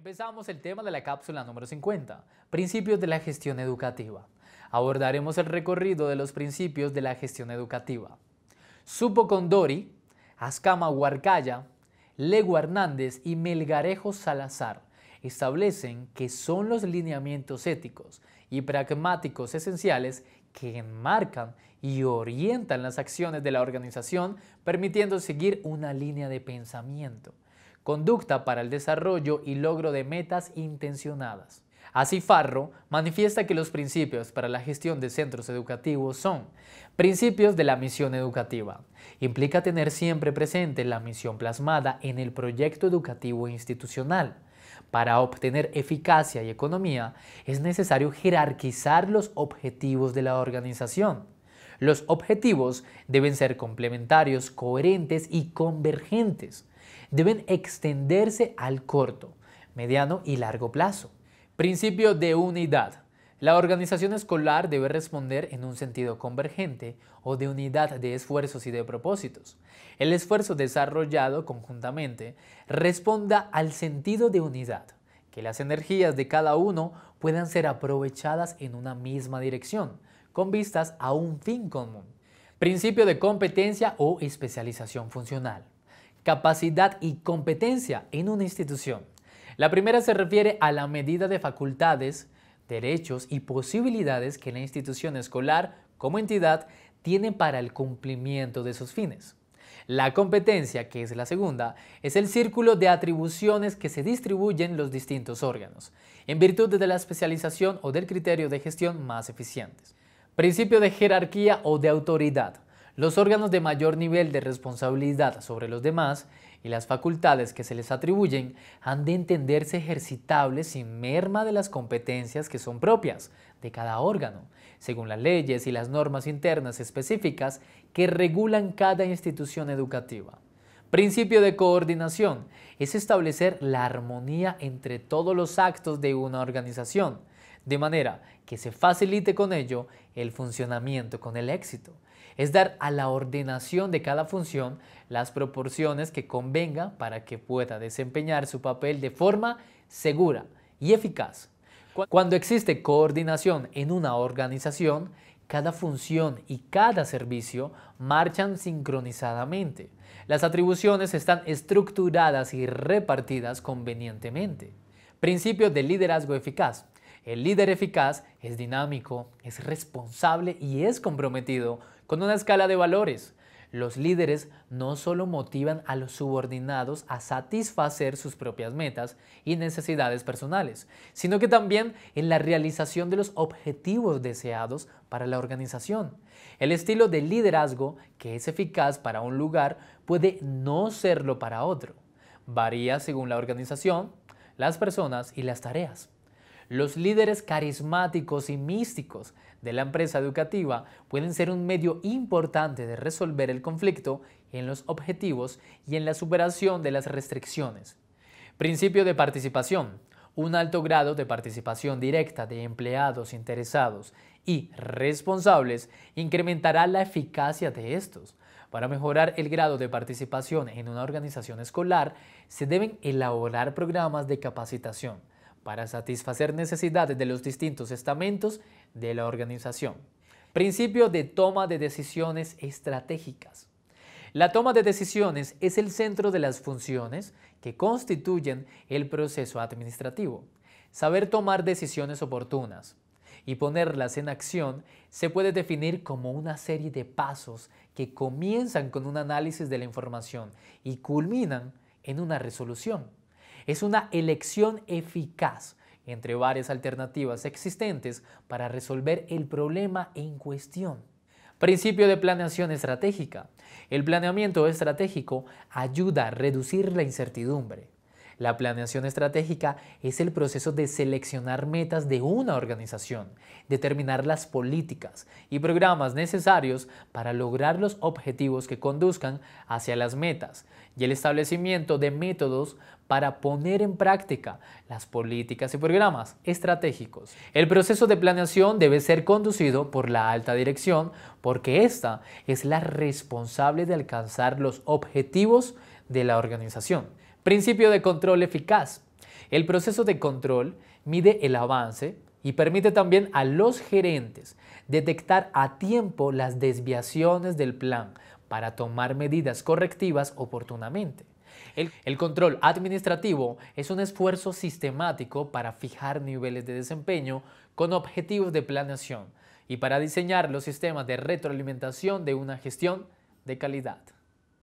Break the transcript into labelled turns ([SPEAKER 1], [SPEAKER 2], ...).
[SPEAKER 1] Empezamos el tema de la cápsula número 50, principios de la gestión educativa. Abordaremos el recorrido de los principios de la gestión educativa. Supo Condori, Ascama Huarcaya, Lego Hernández y Melgarejo Salazar establecen que son los lineamientos éticos y pragmáticos esenciales que enmarcan y orientan las acciones de la organización, permitiendo seguir una línea de pensamiento conducta para el desarrollo y logro de metas intencionadas. Así Farro manifiesta que los principios para la gestión de centros educativos son principios de la misión educativa. Implica tener siempre presente la misión plasmada en el proyecto educativo e institucional. Para obtener eficacia y economía es necesario jerarquizar los objetivos de la organización. Los objetivos deben ser complementarios, coherentes y convergentes deben extenderse al corto, mediano y largo plazo. Principio de unidad. La organización escolar debe responder en un sentido convergente o de unidad de esfuerzos y de propósitos. El esfuerzo desarrollado conjuntamente responda al sentido de unidad, que las energías de cada uno puedan ser aprovechadas en una misma dirección, con vistas a un fin común. Principio de competencia o especialización funcional capacidad y competencia en una institución. La primera se refiere a la medida de facultades, derechos y posibilidades que la institución escolar como entidad tiene para el cumplimiento de sus fines. La competencia, que es la segunda, es el círculo de atribuciones que se distribuyen los distintos órganos, en virtud de la especialización o del criterio de gestión más eficientes. Principio de jerarquía o de autoridad los órganos de mayor nivel de responsabilidad sobre los demás y las facultades que se les atribuyen han de entenderse ejercitables sin merma de las competencias que son propias de cada órgano, según las leyes y las normas internas específicas que regulan cada institución educativa. Principio de coordinación es establecer la armonía entre todos los actos de una organización, de manera que se facilite con ello el funcionamiento con el éxito. Es dar a la ordenación de cada función las proporciones que convenga para que pueda desempeñar su papel de forma segura y eficaz. Cuando existe coordinación en una organización, cada función y cada servicio marchan sincronizadamente. Las atribuciones están estructuradas y repartidas convenientemente. Principio de liderazgo eficaz. El líder eficaz es dinámico, es responsable y es comprometido con una escala de valores. Los líderes no solo motivan a los subordinados a satisfacer sus propias metas y necesidades personales, sino que también en la realización de los objetivos deseados para la organización. El estilo de liderazgo que es eficaz para un lugar puede no serlo para otro. Varía según la organización, las personas y las tareas. Los líderes carismáticos y místicos de la empresa educativa pueden ser un medio importante de resolver el conflicto en los objetivos y en la superación de las restricciones. Principio de participación. Un alto grado de participación directa de empleados interesados y responsables incrementará la eficacia de estos. Para mejorar el grado de participación en una organización escolar, se deben elaborar programas de capacitación para satisfacer necesidades de los distintos estamentos de la organización. Principio de toma de decisiones estratégicas. La toma de decisiones es el centro de las funciones que constituyen el proceso administrativo. Saber tomar decisiones oportunas y ponerlas en acción se puede definir como una serie de pasos que comienzan con un análisis de la información y culminan en una resolución es una elección eficaz entre varias alternativas existentes para resolver el problema en cuestión. Principio de planeación estratégica. El planeamiento estratégico ayuda a reducir la incertidumbre. La planeación estratégica es el proceso de seleccionar metas de una organización, determinar las políticas y programas necesarios para lograr los objetivos que conduzcan hacia las metas y el establecimiento de métodos para poner en práctica las políticas y programas estratégicos. El proceso de planeación debe ser conducido por la alta dirección porque ésta es la responsable de alcanzar los objetivos de la organización. Principio de control eficaz. El proceso de control mide el avance y permite también a los gerentes detectar a tiempo las desviaciones del plan para tomar medidas correctivas oportunamente. El, control administrativo es un esfuerzo sistemático para fijar niveles de desempeño con objetivos de planeación y para diseñar los sistemas de retroalimentación de una gestión de calidad.